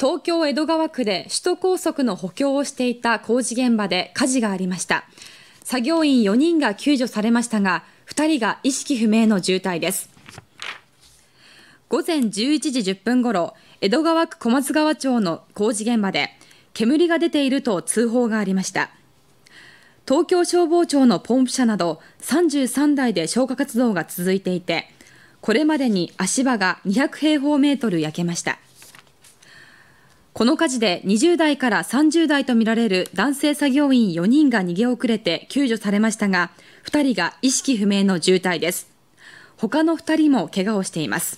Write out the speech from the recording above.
東京江戸川区で首都高速の補強をしていた工事現場で火事がありました作業員4人が救助されましたが2人が意識不明の重体です午前11時10分ごろ江戸川区小松川町の工事現場で煙が出ていると通報がありました東京消防庁のポンプ車など33台で消火活動が続いていてこれまでに足場が200平方メートル焼けましたこの火事で20代から30代とみられる男性作業員4人が逃げ遅れて救助されましたが、2人が意識不明の重体です。他の2人も怪我をしています。